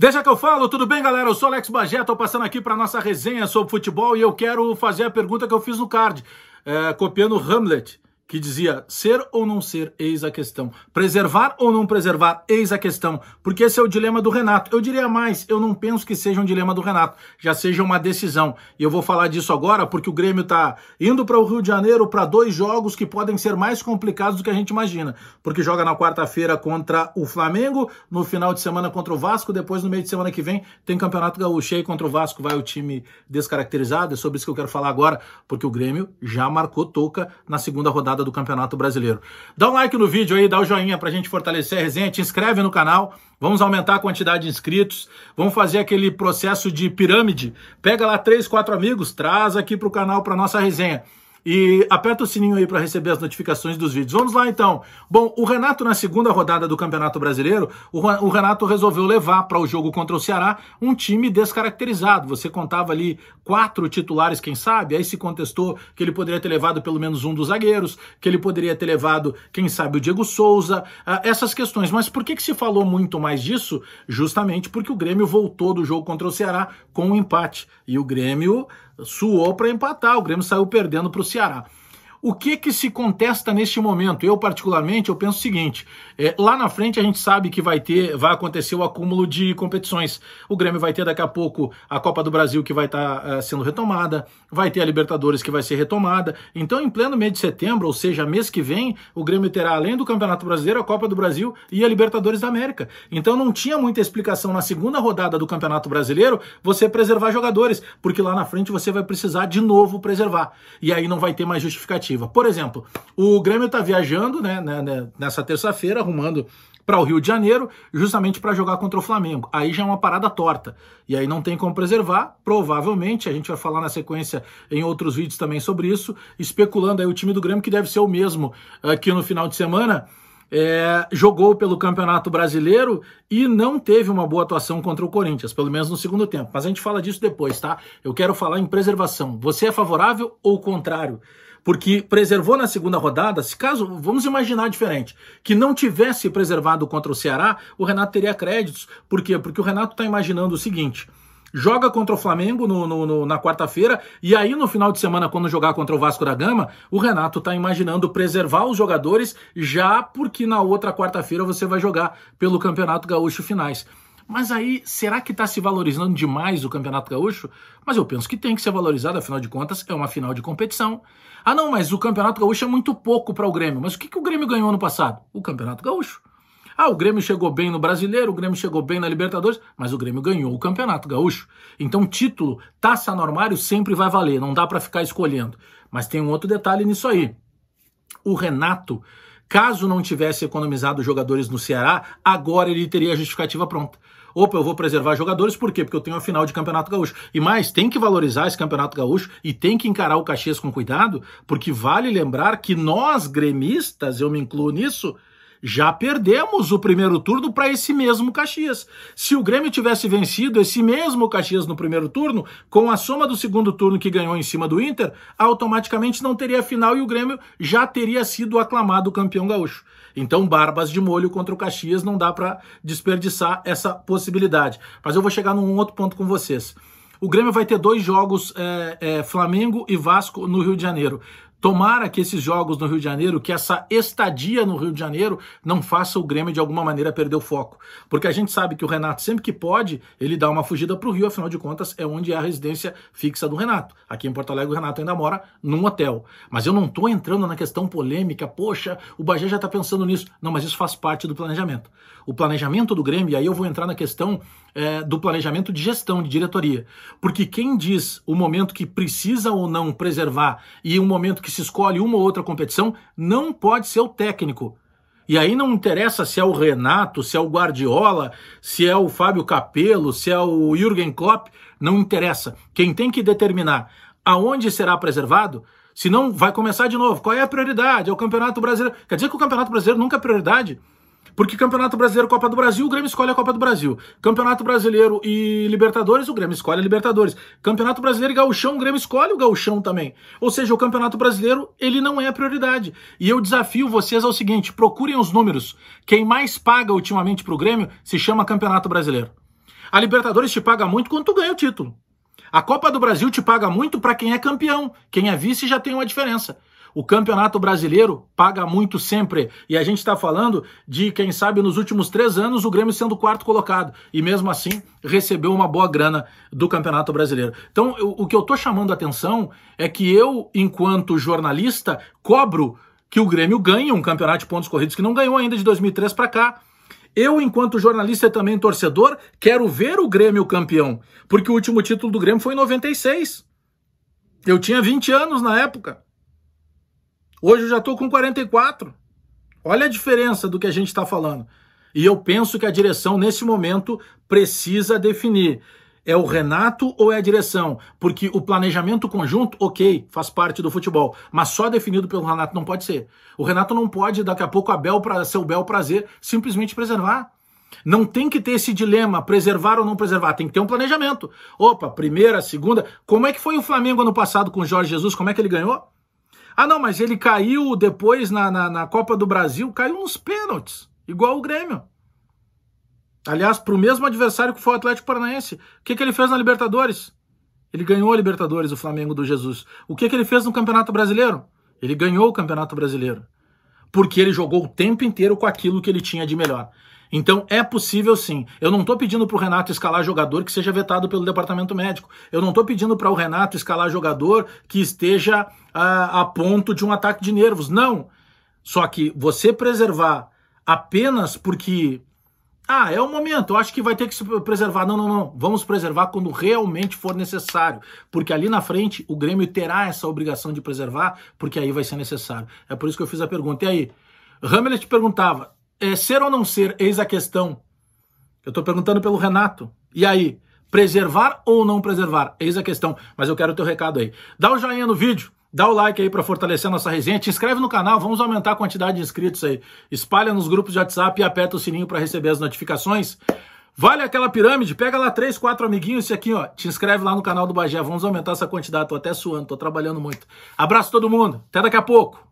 Deixa que eu falo, tudo bem, galera? Eu sou Alex Bagé, tô passando aqui para nossa resenha sobre futebol e eu quero fazer a pergunta que eu fiz no card, é, copiando Hamlet que dizia ser ou não ser, eis a questão. Preservar ou não preservar, eis a questão. Porque esse é o dilema do Renato. Eu diria mais, eu não penso que seja um dilema do Renato, já seja uma decisão. E eu vou falar disso agora porque o Grêmio está indo para o Rio de Janeiro para dois jogos que podem ser mais complicados do que a gente imagina. Porque joga na quarta-feira contra o Flamengo, no final de semana contra o Vasco, depois no meio de semana que vem tem Campeonato Gaúcho. E aí contra o Vasco vai o time descaracterizado. É sobre isso que eu quero falar agora, porque o Grêmio já marcou touca na segunda rodada rodada do Campeonato Brasileiro. Dá um like no vídeo aí, dá o um joinha pra gente fortalecer a resenha, te inscreve no canal, vamos aumentar a quantidade de inscritos, vamos fazer aquele processo de pirâmide. Pega lá três, quatro amigos, traz aqui pro canal pra nossa resenha e aperta o sininho aí para receber as notificações dos vídeos. Vamos lá então. Bom, o Renato na segunda rodada do Campeonato Brasileiro, o Renato resolveu levar para o jogo contra o Ceará um time descaracterizado. Você contava ali quatro titulares, quem sabe, aí se contestou que ele poderia ter levado pelo menos um dos zagueiros, que ele poderia ter levado, quem sabe, o Diego Souza, ah, essas questões. Mas por que, que se falou muito mais disso? Justamente porque o Grêmio voltou do jogo contra o Ceará com um empate. E o Grêmio suou para empatar, o Grêmio saiu perdendo para o Ceará siara O que que se contesta neste momento? Eu particularmente eu penso o seguinte: é, lá na frente a gente sabe que vai ter, vai acontecer o acúmulo de competições. O Grêmio vai ter daqui a pouco a Copa do Brasil que vai estar tá, é, sendo retomada, vai ter a Libertadores que vai ser retomada. Então, em pleno mês de setembro, ou seja, mês que vem, o Grêmio terá além do Campeonato Brasileiro a Copa do Brasil e a Libertadores da América. Então, não tinha muita explicação na segunda rodada do Campeonato Brasileiro você preservar jogadores, porque lá na frente você vai precisar de novo preservar e aí não vai ter mais justificativa por exemplo, o Grêmio está viajando né, né, né nessa terça-feira, arrumando para o Rio de Janeiro, justamente para jogar contra o Flamengo. Aí já é uma parada torta. E aí não tem como preservar, provavelmente, a gente vai falar na sequência em outros vídeos também sobre isso, especulando aí o time do Grêmio, que deve ser o mesmo aqui no final de semana. É, jogou pelo Campeonato Brasileiro e não teve uma boa atuação contra o Corinthians, pelo menos no segundo tempo. Mas a gente fala disso depois, tá? Eu quero falar em preservação. Você é favorável ou contrário? porque preservou na segunda rodada, se caso, vamos imaginar diferente, que não tivesse preservado contra o Ceará, o Renato teria créditos. Por quê? Porque o Renato está imaginando o seguinte: joga contra o Flamengo no, no, no, na quarta-feira, e aí no final de semana, quando jogar contra o Vasco da Gama, o Renato está imaginando preservar os jogadores, já porque na outra quarta-feira você vai jogar pelo Campeonato Gaúcho Finais. Mas aí, será que está se valorizando demais o Campeonato Gaúcho? Mas eu penso que tem que ser valorizado, afinal de contas, é uma final de competição. Ah, não, mas o Campeonato Gaúcho é muito pouco para o Grêmio. Mas o que, que o Grêmio ganhou no passado? O Campeonato Gaúcho. Ah, o Grêmio chegou bem no Brasileiro, o Grêmio chegou bem na Libertadores, mas o Grêmio ganhou o Campeonato Gaúcho. Então, título, taça no armário sempre vai valer, não dá para ficar escolhendo. Mas tem um outro detalhe nisso aí. O Renato Caso não tivesse economizado jogadores no Ceará, agora ele teria a justificativa pronta. Opa, eu vou preservar jogadores, por quê? Porque eu tenho a final de Campeonato Gaúcho. E mais, tem que valorizar esse Campeonato Gaúcho e tem que encarar o Caxias com cuidado, porque vale lembrar que nós, gremistas, eu me incluo nisso, já perdemos o primeiro turno para esse mesmo Caxias. Se o Grêmio tivesse vencido esse mesmo Caxias no primeiro turno, com a soma do segundo turno que ganhou em cima do Inter, automaticamente não teria final e o Grêmio já teria sido aclamado campeão gaúcho. Então, barbas de molho contra o Caxias não dá para desperdiçar essa possibilidade. Mas eu vou chegar num outro ponto com vocês. O Grêmio vai ter dois jogos, é, é, Flamengo e Vasco, no Rio de Janeiro. Tomara que esses jogos no Rio de Janeiro, que essa estadia no Rio de Janeiro, não faça o Grêmio de alguma maneira perder o foco. Porque a gente sabe que o Renato, sempre que pode, ele dá uma fugida para o Rio, afinal de contas, é onde é a residência fixa do Renato. Aqui em Porto Alegre, o Renato ainda mora num hotel. Mas eu não estou entrando na questão polêmica, poxa, o Bagé já está pensando nisso. Não, mas isso faz parte do planejamento. O planejamento do Grêmio, e aí eu vou entrar na questão é, do planejamento de gestão, de diretoria. Porque quem diz o momento que precisa ou não preservar e o momento que que se escolhe uma ou outra competição, não pode ser o técnico. E aí não interessa se é o Renato, se é o Guardiola, se é o Fábio Capello, se é o Jürgen Klopp, não interessa. Quem tem que determinar aonde será preservado, senão vai começar de novo. Qual é a prioridade? É o Campeonato Brasileiro. Quer dizer que o Campeonato Brasileiro nunca é prioridade? Porque Campeonato Brasileiro, Copa do Brasil, o Grêmio escolhe a Copa do Brasil. Campeonato Brasileiro e Libertadores, o Grêmio escolhe a Libertadores. Campeonato Brasileiro e Gauchão, o Grêmio escolhe o Gauchão também. Ou seja, o Campeonato Brasileiro, ele não é a prioridade. E eu desafio vocês ao seguinte, procurem os números. Quem mais paga ultimamente pro Grêmio se chama Campeonato Brasileiro. A Libertadores te paga muito quando tu ganha o título. A Copa do Brasil te paga muito para quem é campeão. Quem é vice já tem uma diferença. O Campeonato Brasileiro paga muito sempre. E a gente está falando de, quem sabe, nos últimos três anos, o Grêmio sendo quarto colocado. E mesmo assim, recebeu uma boa grana do Campeonato Brasileiro. Então, eu, o que eu estou chamando a atenção é que eu, enquanto jornalista, cobro que o Grêmio ganhe um campeonato de pontos corridos que não ganhou ainda de 2003 para cá. Eu, enquanto jornalista e também torcedor, quero ver o Grêmio campeão, porque o último título do Grêmio foi em 96. Eu tinha 20 anos na época. Hoje eu já estou com 44. Olha a diferença do que a gente está falando. E eu penso que a direção, nesse momento, precisa definir. É o Renato ou é a direção? Porque o planejamento conjunto, ok, faz parte do futebol, mas só definido pelo Renato não pode ser. O Renato não pode, daqui a pouco, a bel pra, seu bel prazer, simplesmente preservar. Não tem que ter esse dilema, preservar ou não preservar, tem que ter um planejamento. Opa, primeira, segunda. Como é que foi o Flamengo ano passado com o Jorge Jesus? Como é que ele ganhou? Ah, não, mas ele caiu depois na, na, na Copa do Brasil, caiu nos pênaltis, igual o Grêmio. Aliás, para o mesmo adversário que foi o Atlético Paranaense. O que, que ele fez na Libertadores? Ele ganhou a Libertadores, o Flamengo do Jesus. O que, que ele fez no Campeonato Brasileiro? Ele ganhou o Campeonato Brasileiro. Porque ele jogou o tempo inteiro com aquilo que ele tinha de melhor. Então é possível sim. Eu não estou pedindo para o Renato escalar jogador que seja vetado pelo departamento médico. Eu não estou pedindo para o Renato escalar jogador que esteja a, ah, a ponto de um ataque de nervos. Não. Só que você preservar apenas porque ah, é o momento, eu acho que vai ter que se preservar. Não, não, não. Vamos preservar quando realmente for necessário. Porque ali na frente o Grêmio terá essa obrigação de preservar, porque aí vai ser necessário. É por isso que eu fiz a pergunta. E aí? Hamlet perguntava: é, ser ou não ser, eis a questão. Eu estou perguntando pelo Renato. E aí, preservar ou não preservar? Eis a questão. Mas eu quero o teu recado aí. Dá o um joinha no vídeo. Dá o like aí para fortalecer nossa resenha. Te inscreve no canal, vamos aumentar a quantidade de inscritos aí. Espalha nos grupos de WhatsApp e aperta o sininho para receber as notificações. Vale aquela pirâmide? Pega lá três, quatro amiguinhos esse aqui, ó. Te inscreve lá no canal do Bagé. Vamos aumentar essa quantidade. Tô até suando, tô trabalhando muito. Abraço todo mundo. Até daqui a pouco.